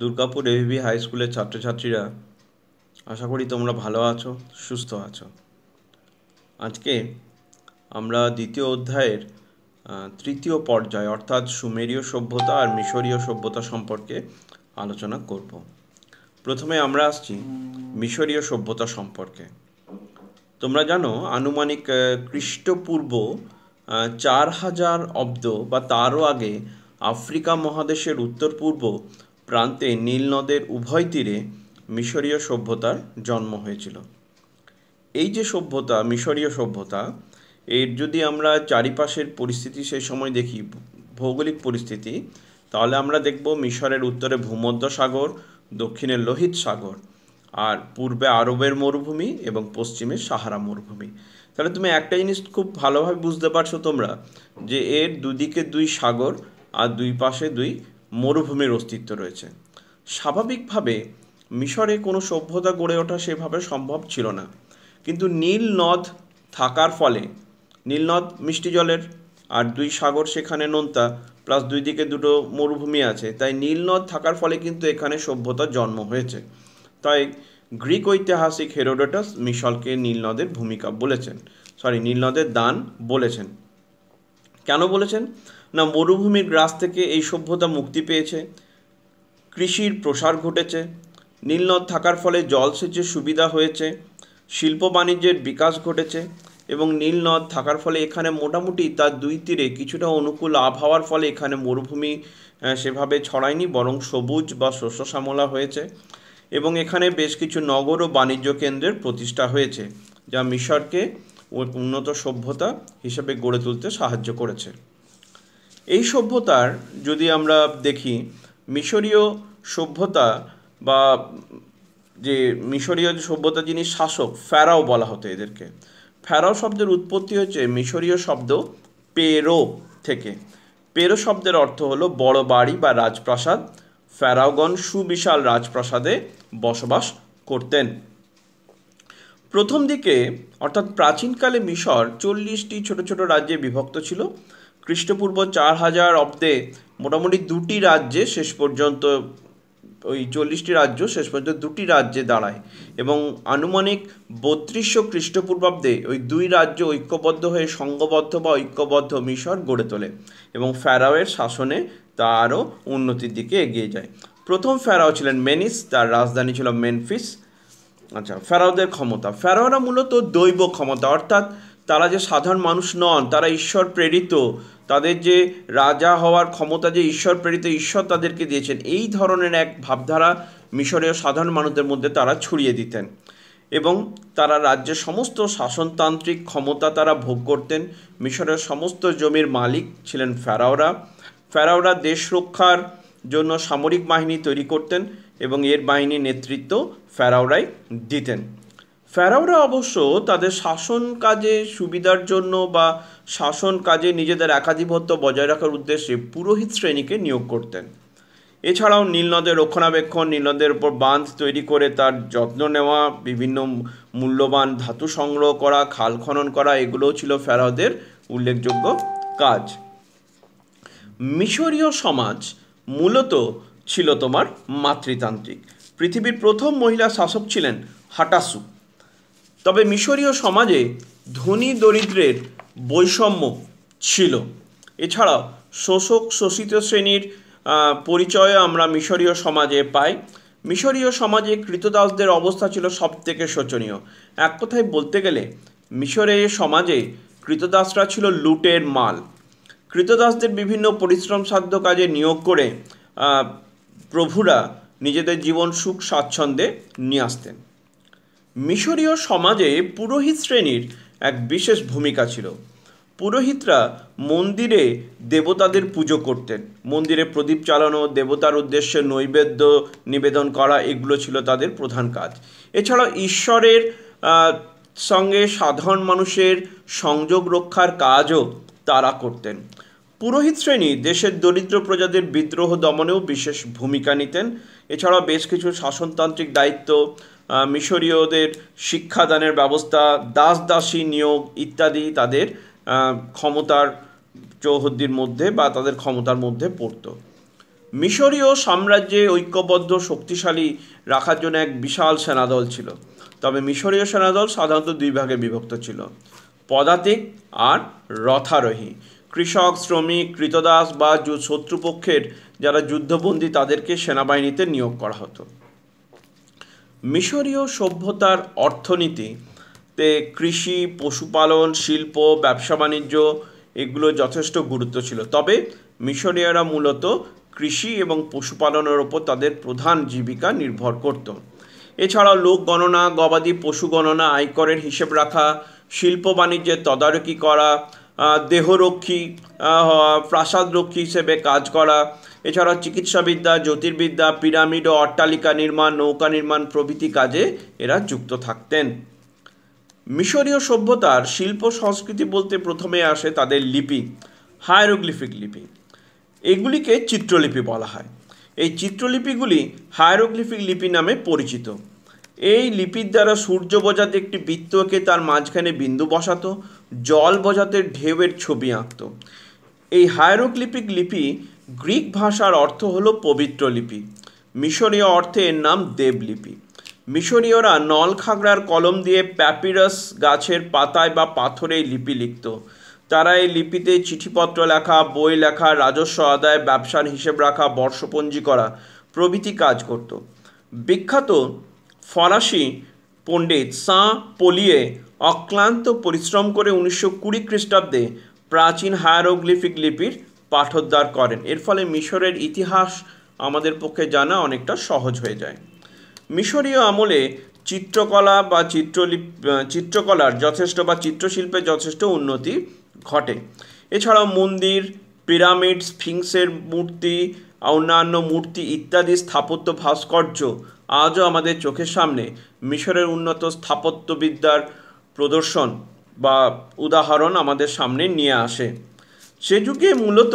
Durgapur এভিবি high স্কুলের ছাত্রছাত্রীরা আশা করি তোমরা ভালো আছো সুস্থ আছো আজকে আমরা দ্বিতীয় অধ্যায়ের তৃতীয় পর্যায় অর্থাৎ সুমেরীয় সভ্যতা আর মিশরীয় সভ্যতা সম্পর্কে আলোচনা করব প্রথমে আমরা আসছি মিশরীয় সভ্যতা সম্পর্কে তোমরা জানো আনুমানিক খ্রিস্টপূর্ব চার হাজার অব্দ বা তারও আগে আফ্রিকা মহাদেশের উত্তর পূর্ব প্রান্তে নীল নদের উভয় তীরে মিশরীয় সভ্যতার জন্ম হয়েছিল এই যে সভ্যতা মিশরীয় সভ্যতা এর যদি আমরা চারিপাশের পরিস্থিতি সেই সময় দেখি ভৌগোলিক পরিস্থিতি তাহলে আমরা দেখব মিশরের উত্তরে ভূমধ্য সাগর দক্ষিণে লোহিত সাগর আর পূর্বে আরবের মরুভূমি এবং পশ্চিমে সাহারা মরুভূমি তাহলে তুমি একটা জিনিস খুব ভালোভাবে বুঝতে পারছো তোমরা যে এর দুদিকে দুই সাগর আর দুই পাশে দুই মরুভূমির অস্তিত্ব রয়েছে স্বাভাবিকভাবে মিশরে কোনো সভ্যতা গড়ে ওঠা সেভাবে সম্ভব ছিল না কিন্তু নীল নদ থাকার ফলে নীল নদ মিষ্টি জলের আর দুই সাগর সেখানে নোনতা প্লাস দুই দিকে দুটো মরুভূমি আছে তাই নীল নদ থাকার ফলে কিন্তু এখানে সভ্যতার জন্ম হয়েছে তাই গ্রিক ঐতিহাসিক হেরোডোটাস মিশলকে নীলনদের ভূমিকা বলেছেন সরি নীলনদের দান বলেছেন কেন বলেছেন না মরুভূমির গ্রাস থেকে এই সভ্যতা মুক্তি পেয়েছে কৃষির প্রসার ঘটেছে নীলনদ থাকার ফলে জলসেচের সুবিধা হয়েছে শিল্প বাণিজ্যের বিকাশ ঘটেছে এবং নীলনদ থাকার ফলে এখানে মোটামুটি তার দুই তীরে কিছুটা অনুকূল আবহাওয়ার ফলে এখানে মরুভূমি সেভাবে ছড়ায়নি বরং সবুজ বা শস্য শ্যামলা হয়েছে এবং এখানে বেশ কিছু নগর ও বাণিজ্য কেন্দ্রের প্রতিষ্ঠা হয়েছে যা মিশরকে উন্নত সভ্যতা হিসেবে গড়ে তুলতে সাহায্য করেছে এই সভ্যতার যদি আমরা দেখি মিশরীয় সভ্যতা বা যে মিশরীয় সভ্যতা যিনি শাসক ফ্যারাও বলা হতো এদেরকে ফ্যারাও শব্দের উৎপত্তি হচ্ছে মিশরীয় শব্দ পেরো থেকে পেরো শব্দের অর্থ হলো বড় বাড়ি বা রাজপ্রাসাদ ফ্যারাওগণ সুবিশাল রাজপ্রাসাদে বসবাস করতেন প্রথম দিকে অর্থাৎ প্রাচীনকালে মিশর চল্লিশটি ছোট ছোট রাজ্যে বিভক্ত ছিল খ্রিস্টপূর্ব চার হাজার অব্দে মোটামুটি দুটি রাজ্যে শেষ পর্যন্ত ওই চল্লিশটি রাজ্য শেষ পর্যন্ত দুটি রাজ্যে দাঁড়ায় এবং আনুমানিক বত্রিশশো খ্রিস্টপূর্বাব্দে ওই দুই রাজ্য ঐক্যবদ্ধ হয়ে সংঘবদ্ধ বা ঐক্যবদ্ধ মিশর গড়ে তোলে এবং ফ্যারাওয়ের শাসনে তা আরও উন্নতির দিকে এগিয়ে যায় প্রথম ফ্যারাও ছিলেন মেনিস তার রাজধানী ছিল মেনফিস আচ্ছা ফেরাওদের ক্ষমতা ফেরাওরা মূলত দৈব ক্ষমতা অর্থাৎ তারা যে সাধারণ মানুষ নন তারা ঈশ্বর প্রেরিত তাদের যে রাজা হওয়ার ক্ষমতা যে ঈশ্বর প্রেরিত ঈশ্বর তাদেরকে দিয়েছেন এই ধরনের এক ভাবধারা মিশরীয় সাধারণ মানুষদের মধ্যে তারা ছড়িয়ে দিতেন এবং তারা রাজ্যের সমস্ত শাসনতান্ত্রিক ক্ষমতা তারা ভোগ করতেন মিশরের সমস্ত জমির মালিক ছিলেন ফেরাওরা ফেরাওরা দেশ রক্ষার জন্য সামরিক বাহিনী তৈরি করতেন এবং এর বাহিনীর নেতৃত্ব ফেরাওরাই দিতেন ফ্যারাওরা অবশ্য তাদের শাসন কাজে সুবিধার জন্য বা শাসন কাজে নিজেদের একাধিপত্য বজায় রাখার উদ্দেশ্যে পুরোহিত শ্রেণীকে নিয়োগ করতেন এছাড়াও নীলনদের রক্ষণাবেক্ষণ নীলনদের ওপর বাঁধ তৈরি করে তার যত্ন নেওয়া বিভিন্ন মূল্যবান ধাতু সংগ্রহ করা খাল খনন করা এগুলোও ছিল ফেরাওদের উল্লেখযোগ্য কাজ মিশরীয় সমাজ মূলত ছিল তোমার মাতৃতান্ত্রিক পৃথিবীর প্রথম মহিলা শাসক ছিলেন হাটাসু তবে মিশরীয় সমাজে ধনী দরিদ্রের বৈষম্য ছিল এছাড়াও শোষক শোষিত শ্রেণীর পরিচয় আমরা মিশরীয় সমাজে পাই মিশরীয় সমাজে কৃতদাসদের অবস্থা ছিল সব থেকে শোচনীয় এক কথায় বলতে গেলে মিশরের সমাজে কৃতদাসরা ছিল লুটের মাল কৃতদাসদের বিভিন্ন পরিশ্রম সাধ্য কাজে নিয়োগ করে প্রভুরা নিজেদের জীবন সুখ স্বাচ্ছন্দ্যে নিয়ে আসতেন মিশরীয় সমাজে পুরোহিত শ্রেণীর এক বিশেষ ভূমিকা ছিল পুরোহিতরা মন্দিরে দেবতাদের পুজো করতেন মন্দিরে প্রদীপ চালানো দেবতার উদ্দেশ্যে নৈবেদ্য নিবেদন করা এগুলো ছিল তাদের প্রধান কাজ এছাড়া ঈশ্বরের সঙ্গে সাধারণ মানুষের সংযোগ রক্ষার কাজও তারা করতেন পুরোহিত শ্রেণী দেশের দরিদ্র প্রজাদের বিদ্রোহ দমনেও বিশেষ ভূমিকা নিতেন এছাড়া বেশ কিছু শাসনতান্ত্রিক দায়িত্ব মিশরীয়দের শিক্ষাদানের ব্যবস্থা দাস দাসী নিয়োগ ইত্যাদি তাদের ক্ষমতার চৌহদ্দির মধ্যে বা তাদের ক্ষমতার মধ্যে পড়ত মিশরীয় সাম্রাজ্যে ঐক্যবদ্ধ শক্তিশালী রাখার জন্য এক বিশাল সেনাদল ছিল তবে মিশরীয় সেনাদল সাধারণত দুই ভাগে বিভক্ত ছিল পদাতিক আর রথারোহী কৃষক শ্রমিক কৃতদাস বা শত্রুপক্ষের যারা যুদ্ধবন্দী তাদেরকে সেনাবাহিনীতে নিয়োগ করা হতো মিশরীয় সভ্যতার অর্থনীতিতে কৃষি পশুপালন শিল্প ব্যবসা বাণিজ্য এগুলো যথেষ্ট গুরুত্ব ছিল তবে মিশরীয়রা মূলত কৃষি এবং পশুপালনের ওপর তাদের প্রধান জীবিকা নির্ভর করত এছাড়াও লোক গণনা গবাদি পশু গণনা আয়করের হিসেব রাখা শিল্প বাণিজ্যের তদারকি করা দেহরক্ষী প্রাসাদরক্ষী হিসেবে কাজ করা এছাড়া চিকিৎসাবিদ্যা জ্যোতির্বিদ্যা পিরামিড ও অট্টালিকা নির্মাণ নৌকা নির্মাণ প্রভৃতি কাজে এরা যুক্ত থাকতেন মিশরীয় সভ্যতার শিল্প সংস্কৃতি বলতে প্রথমে আসে তাদের লিপি হায়ারোগ্লিফিক লিপি এগুলিকে চিত্রলিপি বলা হয় এই চিত্রলিপিগুলি হায়ারোগ্লিফিক লিপি নামে পরিচিত এই লিপির দ্বারা সূর্য বোঝাতে একটি বৃত্তকে তার মাঝখানে বিন্দু বসাতো জল বোঝাতে ঢেউয়ের ছবি আঁকত এই হায়ারোগ্লিপিক লিপি গ্রিক ভাষার অর্থ হল পবিত্র লিপি মিশরীয় অর্থে এর নাম দেবলিপি মিশরীয়রা নলখাগড়ার কলম দিয়ে প্যাপিরাস গাছের পাতায় বা পাথরে লিপি লিখত তারা এই লিপিতে চিঠিপত্র লেখা বই লেখা রাজস্ব আদায় ব্যবসার হিসেব রাখা বর্ষপঞ্জি করা প্রভৃতি কাজ করত বিখ্যাত ফরাসি পণ্ডিত সাঁ পলিয়ে অক্লান্ত পরিশ্রম করে উনিশশো কুড়ি খ্রিস্টাব্দে প্রাচীন হায়ারোগ্লিফিক লিপির পাঠোদ্ধার করেন এর ফলে মিশরের ইতিহাস আমাদের পক্ষে জানা অনেকটা সহজ হয়ে যায় মিশরীয় আমলে চিত্রকলা বা চিত্রলিপ চিত্রকলার যথেষ্ট বা চিত্রশিল্পে যথেষ্ট উন্নতি ঘটে এছাড়াও মন্দির পিরামিড স্ফিংসের মূর্তি অন্যান্য মূর্তি ইত্যাদি স্থাপত্য ভাস্কর্য আজও আমাদের চোখের সামনে মিশরের উন্নত স্থাপত্যবিদ্যার প্রদর্শন বা উদাহরণ আমাদের সামনে নিয়ে আসে সে যুগে মূলত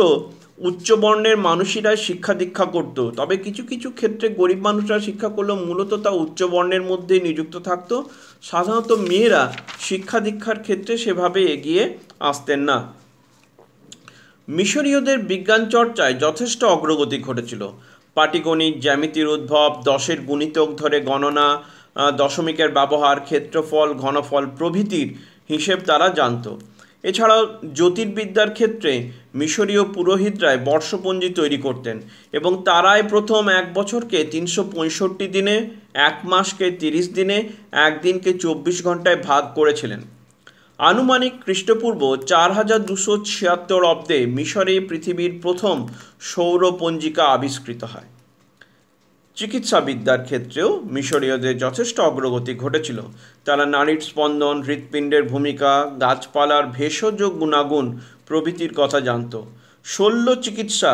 উচ্চবর্ণের মানুষেরা শিক্ষা দীক্ষা করতো তবে কিছু কিছু ক্ষেত্রে গরিব মানুষরা শিক্ষা করলেও মূলত তা উচ্চবর্ণের মধ্যে নিযুক্ত থাকতো সাধারণত মেয়েরা শিক্ষা দীক্ষার ক্ষেত্রে সেভাবে এগিয়ে আসতেন না মিশরীয়দের বিজ্ঞান চর্চায় যথেষ্ট অগ্রগতি ঘটেছিল পাটিগণিত জ্যামিতির উদ্ভব দশের গুণিতক ধরে গণনা দশমিকের ব্যবহার ক্ষেত্রফল ঘনফল প্রভৃতির হিসেব তারা জানতো এছাড়াও জ্যোতির্বিদ্যার ক্ষেত্রে মিশরীয় পুরোহিতরাই বর্ষপঞ্জি তৈরি করতেন এবং তারাই প্রথম এক বছরকে তিনশো পঁয়ষট্টি দিনে এক মাসকে তিরিশ দিনে একদিনকে চব্বিশ ঘন্টায় ভাগ করেছিলেন আনুমানিক খ্রিস্টপূর্ব চার হাজার দুশো ছিয়াত্তর অব্দে মিশরে পৃথিবীর প্রথম সৌর পঞ্জিকা আবিষ্কৃত হয় চিকিৎসাবিদ্যার ক্ষেত্রেও মিশরীয়দের যথেষ্ট অগ্রগতি ঘটেছিল তারা নারীর স্পন্দন হৃৎপিণ্ডের ভূমিকা গাছপালার ভেষজ গুণাগুণ প্রভৃতির কথা জানত শল্য চিকিৎসা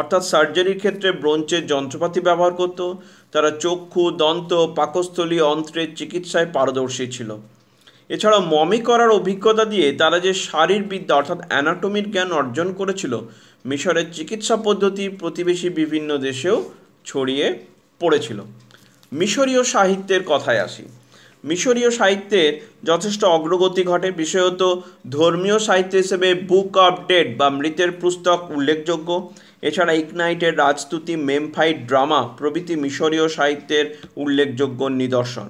অর্থাৎ সার্জারির ক্ষেত্রে ব্রোঞ্চের যন্ত্রপাতি ব্যবহার করত তারা চক্ষু দন্ত পাকস্থলী অন্ত্রের চিকিৎসায় পারদর্শী ছিল এছাড়া মমি করার অভিজ্ঞতা দিয়ে তারা যে শারীরবিদ্যা অর্থাৎ অ্যানাটমির জ্ঞান অর্জন করেছিল মিশরের চিকিৎসা পদ্ধতি প্রতিবেশী বিভিন্ন দেশেও ছড়িয়ে পড়েছিল মিশরীয় সাহিত্যের কথায় আসি মিশরীয় সাহিত্যের যথেষ্ট অগ্রগতি ঘটে বিশেষত ধর্মীয় সাহিত্য হিসেবে বুক অফ ডেড বা মৃতের পুস্তক উল্লেখযোগ্য এছাড়া ইকনাইটের রাজতুতি মেমফাইট ড্রামা প্রভৃতি মিশরীয় সাহিত্যের উল্লেখযোগ্য নিদর্শন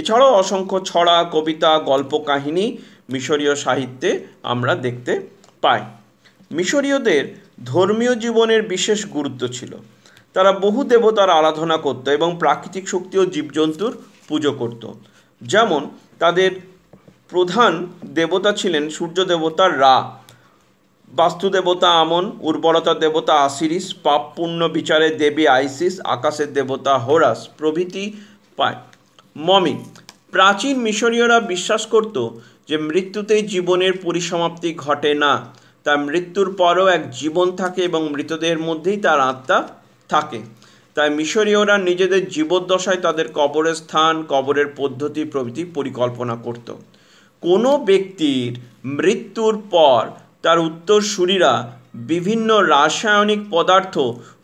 এছাড়াও অসংখ্য ছড়া কবিতা গল্প কাহিনী মিশরীয় সাহিত্যে আমরা দেখতে পাই মিশরীয়দের ধর্মীয় জীবনের বিশেষ গুরুত্ব ছিল তারা বহু দেবতার আরাধনা করত এবং প্রাকৃতিক শক্তি ও জীবজন্তুর পুজো করত যেমন তাদের প্রধান দেবতা ছিলেন সূর্য দেবতা রা বাস্তু দেবতা আমন উর্বরতা দেবতা আসিরিস পাপ পূর্ণ বিচারে দেবী আইসিস আকাশের দেবতা হোরাস প্রভৃতি পায় মমি প্রাচীন মিশরীয়রা বিশ্বাস করত যে মৃত্যুতেই জীবনের পরিসমাপ্তি ঘটে না তা মৃত্যুর পরও এক জীবন থাকে এবং মৃতদের মধ্যেই তার আত্মা থাকে তাই মিশরীয়রা নিজেদের জীবদ্দশায় তাদের কবরের স্থান কবরের পদ্ধতি প্রভৃতি পরিকল্পনা করত কোনো ব্যক্তির মৃত্যুর পর তার উত্তরসূরিরা বিভিন্ন রাসায়নিক পদার্থ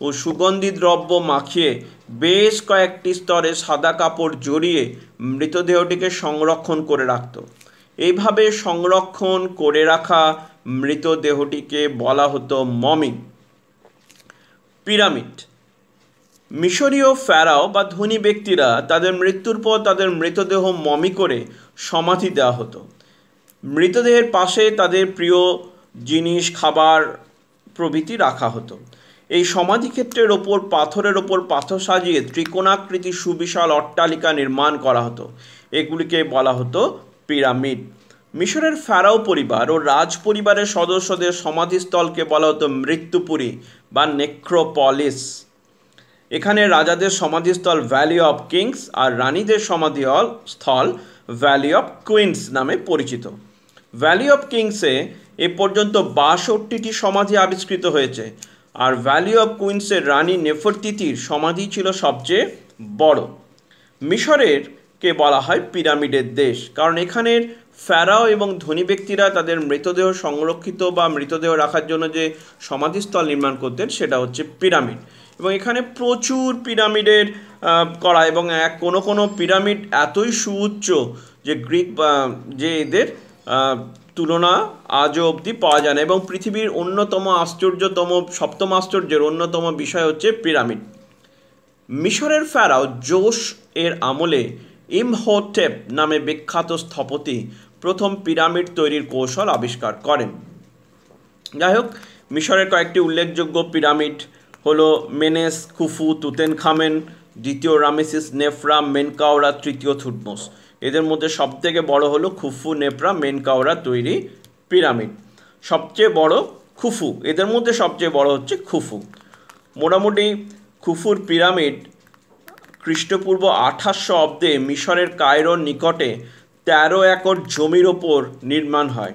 ও সুগন্ধি দ্রব্য মাখিয়ে বেশ কয়েকটি স্তরে সাদা কাপড় জড়িয়ে মৃতদেহটিকে সংরক্ষণ করে রাখত এইভাবে সংরক্ষণ করে রাখা মৃতদেহটিকে বলা হতো মমি পিরামিড মিশরীয় ফেরাও বা ধনী ব্যক্তিরা তাদের মৃত্যুর পর তাদের মৃতদেহ মমি করে সমাধি দেওয়া হতো মৃতদেহের পাশে তাদের প্রিয় জিনিস খাবার প্রভৃতি রাখা হতো এই সমাধিক্ষেত্রের ওপর পাথরের ওপর পাথর সাজিয়ে ত্রিকোণাকৃতি সুবিশাল অট্টালিকা নির্মাণ করা হতো এগুলিকে বলা হতো পিরামিড মিশরের ফেরাও পরিবার ও রাজ পরিবারের সদস্যদের সমাধিস্থলকে বলা হতো মৃত্যুপুরী বা নেক্রোপলিস এখানে রাজাদের সমাধিস্থল ভ্যালি অফ কিংস আর রানীদের সমাধি স্থল ভ্যালি অফ কুইন্স নামে পরিচিত ভ্যালি অফ কিংসে এ পর্যন্ত বাষট্টিটি সমাধি আবিষ্কৃত হয়েছে আর ভ্যালি অফ কুইন্সের রানী নেফরতিতির সমাধি ছিল সবচেয়ে বড় মিশরের কে বলা হয় পিরামিডের দেশ কারণ এখানের ফ্যারাও এবং ধনী ব্যক্তিরা তাদের মৃতদেহ সংরক্ষিত বা মৃতদেহ রাখার জন্য যে সমাধিস্থল নির্মাণ করতেন সেটা হচ্ছে পিরামিড এবং এখানে প্রচুর পিরামিডের করা এবং এক কোনো কোনো পিরামিড এতই সুউচ্চ যে গ্রিক যে এদের তুলনা আজও অবধি পাওয়া যায় না এবং পৃথিবীর অন্যতম আশ্চর্যতম সপ্তম আশ্চর্যের অন্যতম বিষয় হচ্ছে পিরামিড মিশরের ফেরাও জোশ এর আমলে ইমহোটেপ নামে বিখ্যাত স্থপতি প্রথম পিরামিড তৈরির কৌশল আবিষ্কার করেন যাই হোক মিশরের কয়েকটি উল্লেখযোগ্য পিরামিড হলো মেনেস খুফু তুতেন খামেন দ্বিতীয় রামেসিস নেফরা মেনকাওরা তৃতীয় থুটমোস এদের মধ্যে সবথেকে বড় হলো খুফু নেফরা মেনকাওরা তৈরি পিরামিড সবচেয়ে বড় খুফু এদের মধ্যে সবচেয়ে বড় হচ্ছে খুফু মোটামুটি খুফুর পিরামিড খ্রিস্টপূর্ব আঠাশশো অব্দে মিশরের কায়রোর নিকটে তেরো একর জমির ওপর নির্মাণ হয়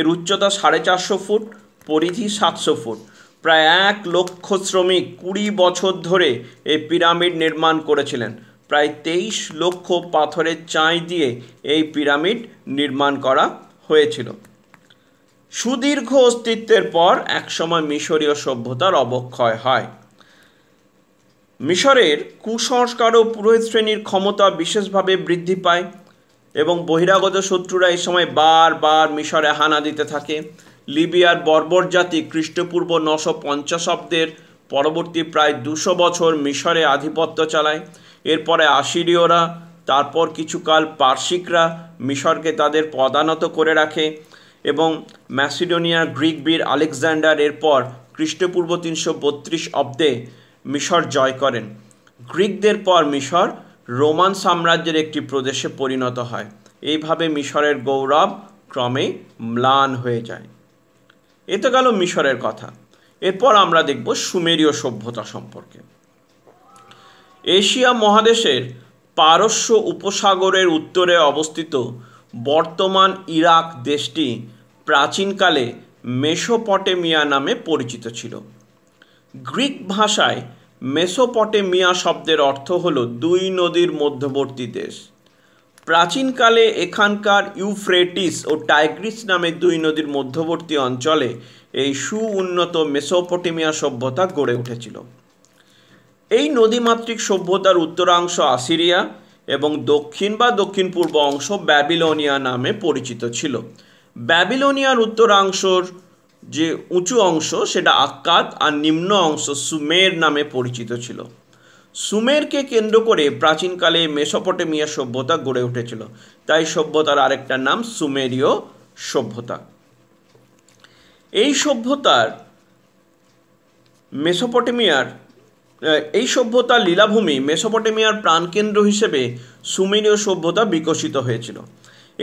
এর উচ্চতা সাড়ে চারশো ফুট পরিধি সাতশো ফুট প্রায় এক লক্ষ শ্রমিক কুড়ি বছর ধরে এই পিরামিড নির্মাণ করেছিলেন প্রায় তেইশ লক্ষ পাথরের চাঁই দিয়ে এই পিরামিড নির্মাণ করা হয়েছিল সুদীর্ঘ অস্তিত্বের পর একসময় মিশরীয় সভ্যতার অবক্ষয় হয় মিশরের কুসংস্কার ও পুরোহিত শ্রেণীর ক্ষমতা বিশেষভাবে বৃদ্ধি পায় এবং বহিরাগত শত্রুরা এই সময় বারবার মিশরে হানা দিতে থাকে লিবিয়ার বর্বর জাতি খ্রিস্টপূর্ব নশো অব্দের পরবর্তী প্রায় দুশো বছর মিশরে আধিপত্য চালায় এরপরে আসিরীয়রা তারপর কিছুকাল পার্শিকরা মিশরকে তাদের পদানত করে রাখে এবং ম্যাসিডোনিয়ার গ্রিক বীর আলেকজান্ডার এরপর খ্রিস্টপূর্ব তিনশো বত্রিশ অব্দে মিশর জয় করেন গ্রিকদের পর মিশর রোমান সাম্রাজ্যের একটি প্রদেশে পরিণত হয় এইভাবে মিশরের গৌরব ক্রমে ম্লান হয়ে যায় এ তো গেল মিশরের কথা এরপর আমরা দেখব সুমেরীয় সভ্যতা সম্পর্কে এশিয়া মহাদেশের পারস্য উপসাগরের উত্তরে অবস্থিত বর্তমান ইরাক দেশটি প্রাচীনকালে মেসোপটেমিয়া নামে পরিচিত ছিল গ্রিক ভাষায় মেসোপটেমিয়া শব্দের অর্থ হল দুই নদীর মধ্যবর্তী দেশ প্রাচীনকালে এখানকার ইউফ্রেটিস ও টাইগ্রিস নামে দুই নদীর মধ্যবর্তী অঞ্চলে এই সুউন্নত মেসোপটেমিয়া সভ্যতা গড়ে উঠেছিল এই নদীমাতৃক সভ্যতার উত্তরাংশ আসিরিয়া এবং দক্ষিণ বা দক্ষিণ পূর্ব অংশ ব্যাবিলোনিয়া নামে পরিচিত ছিল ব্যাবিলোনিয়ার উত্তরাংশর যে উঁচু অংশ সেটা আক্কাত আর নিম্ন অংশ সুমের নামে পরিচিত ছিল সুমেরকে কেন্দ্র করে প্রাচীনকালে মেসোপটেমিয়া সভ্যতা গড়ে উঠেছিল তাই সভ্যতার আরেকটা নাম সুমেরীয় সভ্যতা এই সভ্যতার মেসোপটেমিয়ার এই সভ্যতার লীলাভূমি মেসোপটেমিয়ার প্রাণকেন্দ্র হিসেবে সুমেরীয় সভ্যতা বিকশিত হয়েছিল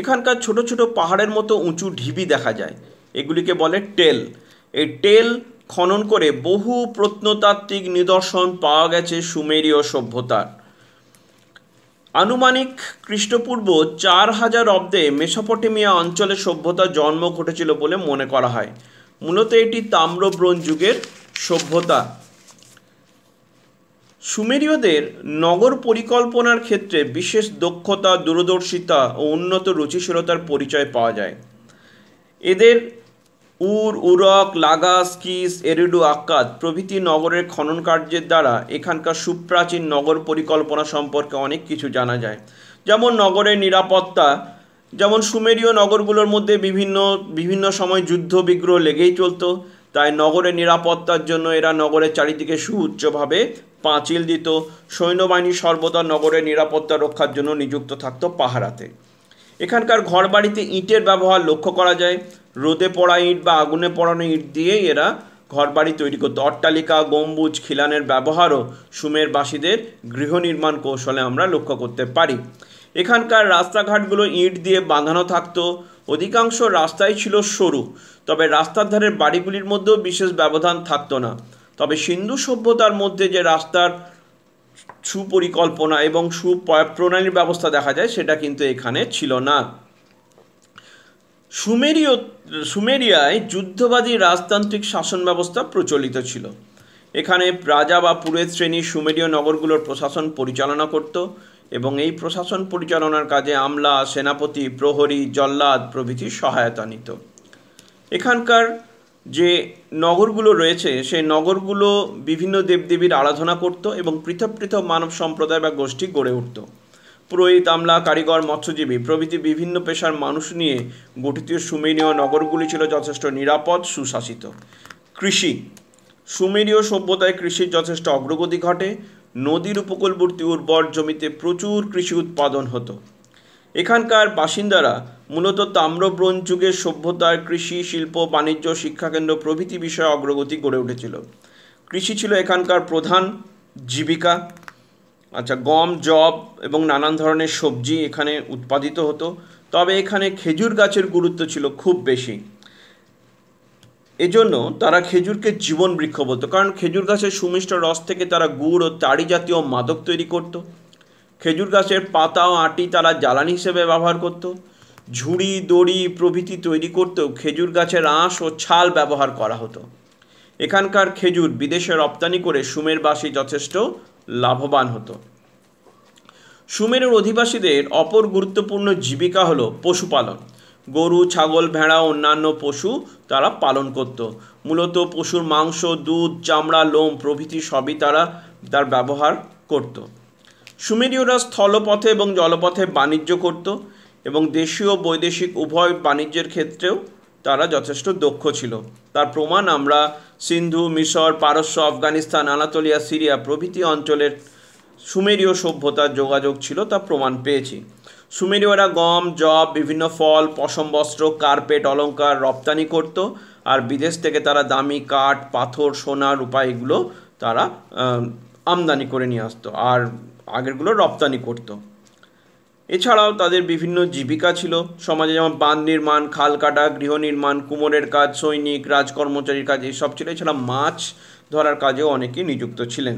এখানকার ছোট ছোট পাহাড়ের মতো উঁচু ঢিবি দেখা যায় এগুলিকে বলে টেল এই টেল খনন করে বহু প্রত্নতাত্ত্বিক নিদর্শন পাওয়া গেছে সুমেরীয় সভ্যতার আনুমানিক খ্রিস্টপূর্ব চার হাজার অব্দে মেসোপটেমিয়া অঞ্চলে সভ্যতার জন্ম ঘটেছিল বলে মনে করা হয় মূলত এটি তাম্র যুগের সভ্যতা সুমেরীয়দের নগর পরিকল্পনার ক্ষেত্রে বিশেষ দক্ষতা দূরদর্শিতা ও উন্নত রুচিশীলতার পরিচয় পাওয়া যায় এদের উর উরক লাগাস কিস এরিডু আকাদ প্রভৃতি নগরের খনন কার্যের দ্বারা এখানকার সুপ্রাচীন নগর পরিকল্পনা সম্পর্কে অনেক কিছু জানা যায় যেমন নগরের নিরাপত্তা যেমন সুমেরীয় নগরগুলোর মধ্যে বিভিন্ন বিভিন্ন সময় যুদ্ধ বিগ্রহ লেগেই চলতো তাই নগরের নিরাপত্তার জন্য এরা নগরের চারিদিকে সুউচ্চভাবে পাঁচিল দিত সৈন্যবাহিনী সর্বদা নগরের নিরাপত্তা রক্ষার জন্য নিযুক্ত থাকত পাহারাতে এখানকার ঘর বাড়িতে ইঁটের ব্যবহার লক্ষ্য করা যায় রোদে পড়া ইট বা আগুনে পড়ানো ইট দিয়েই এরা ঘর বাড়ি তৈরি করতো অট্টালিকা গম্বুজ খিলানের ব্যবহারও সুমেরবাসীদের গৃহ নির্মাণ কৌশলে আমরা লক্ষ্য করতে পারি এখানকার রাস্তাঘাটগুলো ইট দিয়ে বাঁধানো থাকতো অধিকাংশ রাস্তাই ছিল সরু তবে রাস্তার ধারের বাড়িগুলির মধ্যেও বিশেষ ব্যবধান থাকতো না তবে সিন্ধু সভ্যতার মধ্যে যে রাস্তার সুপরিকল্পনা এবং সুপ্রণালীর ব্যবস্থা দেখা যায় সেটা কিন্তু এখানে ছিল না সুমেরীয় সুমেরিয়ায় যুদ্ধবাদী রাজতান্ত্রিক শাসন ব্যবস্থা প্রচলিত ছিল এখানে রাজা বা পুরের শ্রেণীর সুমেরীয় নগরগুলোর প্রশাসন পরিচালনা করত এবং এই প্রশাসন পরিচালনার কাজে আমলা সেনাপতি প্রহরী জল্লাদ প্রভৃতি সহায়তা নিত এখানকার যে নগরগুলো রয়েছে সেই নগরগুলো বিভিন্ন দেবদেবীর আরাধনা করত এবং পৃথক পৃথক মানব সম্প্রদায় বা গোষ্ঠী গড়ে উঠত পুরোহিত আমলা কারিগর মৎস্যজীবী প্রভৃতি বিভিন্ন পেশার মানুষ নিয়ে গঠিত সুমেরীয় নগরগুলি ছিল যথেষ্ট নিরাপদ সুশাসিত কৃষি সুমেরীয় সভ্যতায় কৃষির যথেষ্ট অগ্রগতি ঘটে নদীর উপকূলবর্তী উর্বর জমিতে প্রচুর কৃষি উৎপাদন হতো এখানকার বাসিন্দারা মূলত তাম্রব্রোঞ্জ যুগের সভ্যতার কৃষি শিল্প বাণিজ্য শিক্ষাকেন্দ্র প্রভৃতি বিষয়ে অগ্রগতি গড়ে উঠেছিল কৃষি ছিল এখানকার প্রধান জীবিকা আচ্ছা গম জব এবং নানান ধরনের সবজি এখানে উৎপাদিত হতো তবে এখানে খেজুর গাছের গুরুত্ব ছিল খুব বেশি এজন্য তারা খেজুরকে জীবন বৃক্ষ বলতো কারণ খেজুর গাছের সুমিষ্ট রস থেকে তারা গুড় ও তাড়ি জাতীয় মাদক তৈরি করত খেজুর গাছের পাতা ও আটি তারা জ্বালানি হিসেবে ব্যবহার করতো ঝুড়ি দড়ি প্রভৃতি তৈরি করতেও খেজুর গাছের আঁশ ও ছাল ব্যবহার করা হতো এখানকার খেজুর বিদেশে রপ্তানি করে সুমেরবাসী যথেষ্ট লাভবান হতো সুমেরের অধিবাসীদের অপর গুরুত্বপূর্ণ জীবিকা হলো পশুপালন গরু ছাগল ভেড়া অন্যান্য পশু তারা পালন করত মূলত পশুর মাংস দুধ চামড়া লোম প্রভৃতি সবই তারা তার ব্যবহার করত সুমেরীয়রা স্থলপথে এবং জলপথে বাণিজ্য করত এবং দেশীয় বৈদেশিক উভয় বাণিজ্যের ক্ষেত্রেও তারা যথেষ্ট দক্ষ ছিল তার প্রমাণ আমরা সিন্ধু মিশর পারস্য আফগানিস্তান আনাতলিয়া সিরিয়া প্রভৃতি অঞ্চলের সুমেরীয় সভ্যতার যোগাযোগ ছিল তা প্রমাণ পেয়েছি সুমেরীয়রা গম জব বিভিন্ন ফল পশম বস্ত্র কার্পেট অলঙ্কার রপ্তানি করত আর বিদেশ থেকে তারা দামি কাঠ পাথর সোনা রূপা এগুলো তারা আমদানি করে নিয়ে আসতো আর আগেরগুলো রপ্তানি করতো এছাড়াও তাদের বিভিন্ন জীবিকা ছিল সমাজে যেমন বাঁধ নির্মাণ খাল কাটা গৃহ নির্মাণ কুমোরের কাজ সৈনিক রাজকর্মচারীর কাজ এসব ছিল এছাড়া মাছ ধরার কাজেও অনেকে নিযুক্ত ছিলেন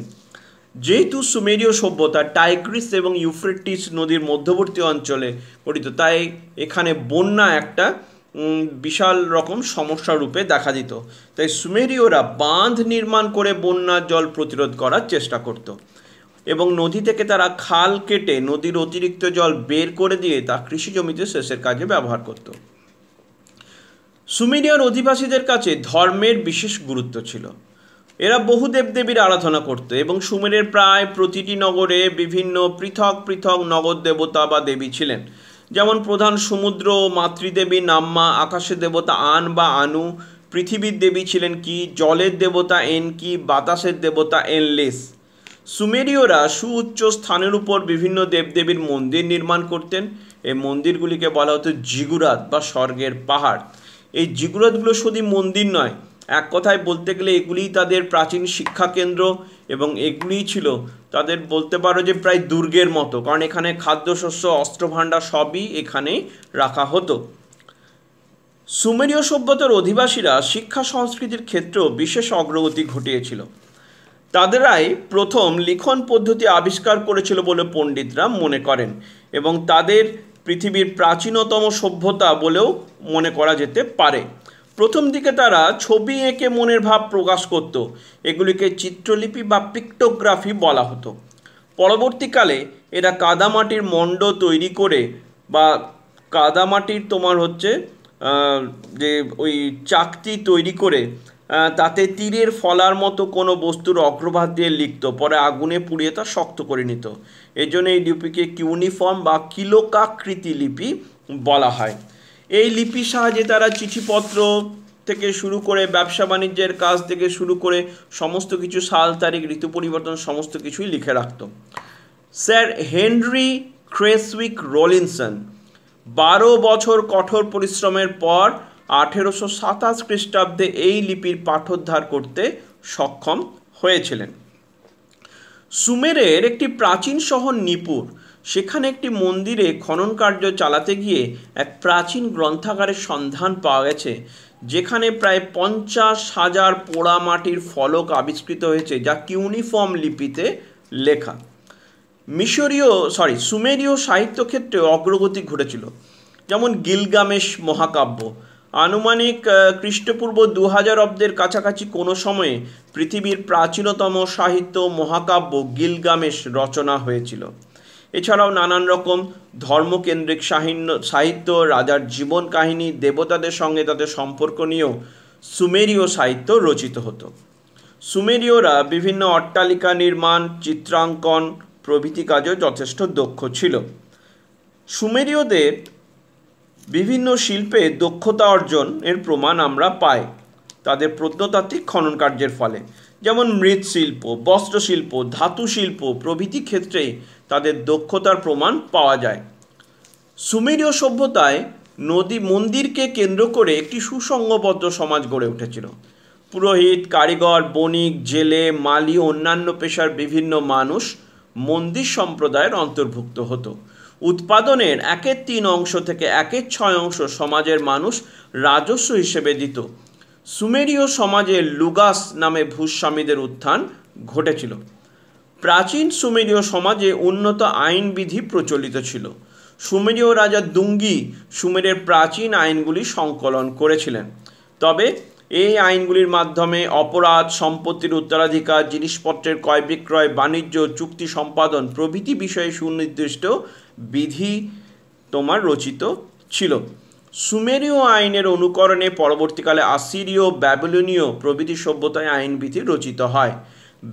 যেহেতু সুমেরীয় সভ্যতা টাইক্রিস এবং ইউফ্রেটিস নদীর মধ্যবর্তী অঞ্চলে গঠিত তাই এখানে বন্যা একটা বিশাল রকম সমস্যা রূপে দেখা দিত তাই সুমেরীয়রা বাঁধ নির্মাণ করে বন্যার জল প্রতিরোধ করার চেষ্টা করতো এবং নদী থেকে তারা খাল কেটে নদীর অতিরিক্ত জল বের করে দিয়ে তা কৃষি জমিতে সেচের কাজে ব্যবহার করত সুমিরিয়ার অধিবাসীদের কাছে ধর্মের বিশেষ গুরুত্ব ছিল এরা বহু দেবদেবীর আরাধনা করত এবং সুমেরের প্রায় প্রতিটি নগরে বিভিন্ন পৃথক পৃথক নগর দেবতা বা দেবী ছিলেন যেমন প্রধান সমুদ্র মাতৃদেবী নাম্মা আকাশের দেবতা আন বা আনু পৃথিবীর দেবী ছিলেন কি জলের দেবতা এন কি বাতাসের দেবতা এনলেস সুমেরীয়রা সুউচ্চ স্থানের উপর বিভিন্ন দেবদেবীর মন্দির নির্মাণ করতেন এই মন্দিরগুলিকে বলা হতো জিগুরাত বা স্বর্গের পাহাড় এই জিগুরাতগুলো শুধু মন্দির নয় এক কথায় বলতে গেলে এগুলিই তাদের প্রাচীন শিক্ষাকেন্দ্র এবং এগুলিই ছিল তাদের বলতে পারো যে প্রায় দুর্গের মতো কারণ এখানে খাদ্যশস্য অস্ত্রভাণ্ডার সবই এখানে রাখা হতো সুমেরীয় সভ্যতার অধিবাসীরা শিক্ষা সংস্কৃতির ক্ষেত্রেও বিশেষ অগ্রগতি ঘটিয়েছিল তাদেরাই প্রথম লিখন পদ্ধতি আবিষ্কার করেছিল বলে পণ্ডিতরা মনে করেন এবং তাদের পৃথিবীর প্রাচীনতম সভ্যতা বলেও মনে করা যেতে পারে প্রথম দিকে তারা ছবি এঁকে মনের ভাব প্রকাশ করত এগুলিকে চিত্রলিপি বা পিক্টোগ্রাফি বলা হতো পরবর্তীকালে এরা কাদামাটির মণ্ড তৈরি করে বা কাদামাটির তোমার হচ্ছে যে ওই চাকতি তৈরি করে তাতে তীরের ফলার মতো কোনো বস্তুর অগ্রভাগ দিয়ে লিখত পরে আগুনে পুড়িয়ে তা শক্ত করে নিত এজন্য এই লিপিকে কিউনিফর্ম বা কিলোকাকৃতি লিপি বলা হয় এই লিপির সাহায্যে তারা চিঠিপত্র থেকে শুরু করে ব্যবসা বাণিজ্যের কাজ থেকে শুরু করে সমস্ত কিছু সাল তারিখ ঋতু পরিবর্তন সমস্ত কিছুই লিখে রাখত স্যার হেনরি ক্রেসউইক রলিনসন বারো বছর কঠোর পরিশ্রমের পর আঠেরোশো সাতাশ খ্রিস্টাব্দে এই লিপির পাঠোদ্ধার করতে সক্ষম হয়েছিলেন সুমেরের একটি প্রাচীন শহর নিপুর সেখানে একটি মন্দিরে খনন কার্য চালাতে গিয়ে এক প্রাচীন গ্রন্থাগারের সন্ধান পাওয়া গেছে যেখানে প্রায় পঞ্চাশ হাজার পোড়ামাটির ফলক আবিষ্কৃত হয়েছে যা কিউনিফর্ম লিপিতে লেখা মিশরীয় সরি সুমেরীয় সাহিত্যক্ষেত্রে অগ্রগতি ঘটেছিল যেমন গিলগামেশ মহাকাব্য আনুমানিক খ্রিস্টপূর্ব দু হাজার অব্দের কাছাকাছি কোনো সময়ে পৃথিবীর প্রাচীনতম সাহিত্য মহাকাব্য গিলগামেশ রচনা হয়েছিল এছাড়াও নানান রকম ধর্মকেন্দ্রিক সাহিন্য সাহিত্য রাজার জীবন কাহিনী দেবতাদের সঙ্গে তাদের সম্পর্ক নিয়েও সুমেরীয় সাহিত্য রচিত হতো সুমেরীয়রা বিভিন্ন অট্টালিকা নির্মাণ চিত্রাঙ্কন প্রভৃতি কাজেও যথেষ্ট দক্ষ ছিল সুমেরীয়দের বিভিন্ন শিল্পে দক্ষতা অর্জনের প্রমাণ আমরা পাই তাদের প্রত্নতাত্ত্বিক খনন কার্যের ফলে যেমন মৃৎশিল্প বস্ত্রশিল্প ধাতু শিল্প প্রভৃতি ক্ষেত্রে তাদের দক্ষতার প্রমাণ পাওয়া যায় সুমেরীয় সভ্যতায় নদী মন্দিরকে কেন্দ্র করে একটি সুসংগবদ্ধ সমাজ গড়ে উঠেছিল পুরোহিত কারিগর বণিক জেলে মালি অন্যান্য পেশার বিভিন্ন মানুষ মন্দির সম্প্রদায়ের অন্তর্ভুক্ত হতো উৎপাদনের একের তিন অংশ থেকে একের ছয় অংশ সমাজের মানুষ রাজস্ব হিসেবে দিত সুমেরীয় সমাজে লুগাস নামে ভূস্বামীদের উত্থান ঘটেছিল প্রাচীন সুমেরীয় সমাজে উন্নত আইনবিধি প্রচলিত ছিল সুমেরীয় রাজা দুঙ্গি সুমেরের প্রাচীন আইনগুলি সংকলন করেছিলেন তবে এই আইনগুলির মাধ্যমে অপরাধ সম্পত্তির উত্তরাধিকার জিনিসপত্রের ক্রয় বিক্রয় বাণিজ্য চুক্তি সম্পাদন প্রভৃতি বিষয়ে সুনির্দিষ্ট বিধি তোমার রচিত ছিল সুমেরীয় আইনের অনুকরণে পরবর্তীকালে আসিরীয় ব্যাবিলনীয় প্রভৃতি সভ্যতায় আইনবিধি রচিত হয়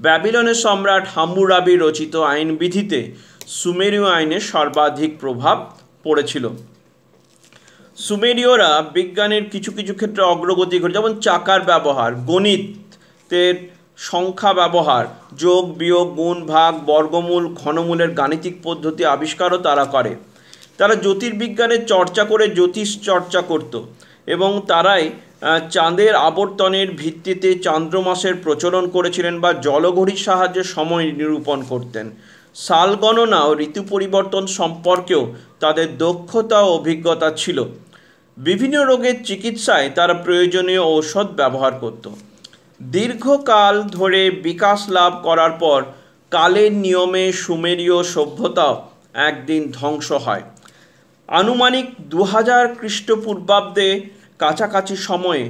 ব্যাবিলনের সম্রাট হাম্মুরাবি রচিত আইনবিধিতে সুমেরীয় আইনের সর্বাধিক প্রভাব পড়েছিল সুমেরীয়রা বিজ্ঞানের কিছু কিছু ক্ষেত্রে অগ্রগতি ঘটে যেমন চাকার ব্যবহার গণিতের সংখ্যা ব্যবহার যোগ বিয়োগ গুণ ভাগ বর্গমূল ঘনমূলের গাণিতিক পদ্ধতি আবিষ্কারও তারা করে তারা জ্যোতির্বিজ্ঞানের চর্চা করে জ্যোতিষ চর্চা করত এবং তারাই চাঁদের আবর্তনের ভিত্তিতে চন্দ্রমাসের প্রচলন করেছিলেন বা জলঘড়ির সাহায্যে সময় নিরূপণ করতেন সাল গণনা ও ঋতু পরিবর্তন সম্পর্কেও তাদের দক্ষতা ও অভিজ্ঞতা ছিল বিভিন্ন রোগের চিকিৎসায় তারা প্রয়োজনীয় ঔষধ ব্যবহার করতো দীর্ঘকাল ধরে বিকাশ লাভ করার পর কালের নিয়মে সুমেরীয় সভ্যতা একদিন ধ্বংস হয় আনুমানিক দু হাজার খ্রিস্টপূর্বাব্দে কাছাকাছি সময়ে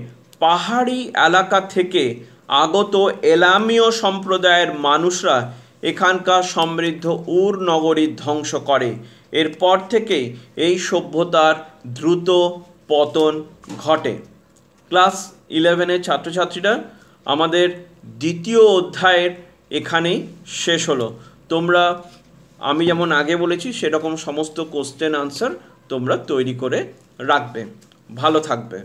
পাহাড়ি এলাকা থেকে আগত এলামীয় সম্প্রদায়ের মানুষরা এখানকার সমৃদ্ধ উর নগরী ধ্বংস করে এরপর থেকে এই সভ্যতার দ্রুত পতন ঘটে ক্লাস ইলেভেনের ছাত্রছাত্রীরা আমাদের দ্বিতীয় অধ্যায়ের এখানেই শেষ হলো তোমরা আমি যেমন আগে বলেছি সেরকম সমস্ত কোশ্চেন আনসার তোমরা তৈরি করে রাখবে ভালো থাকবে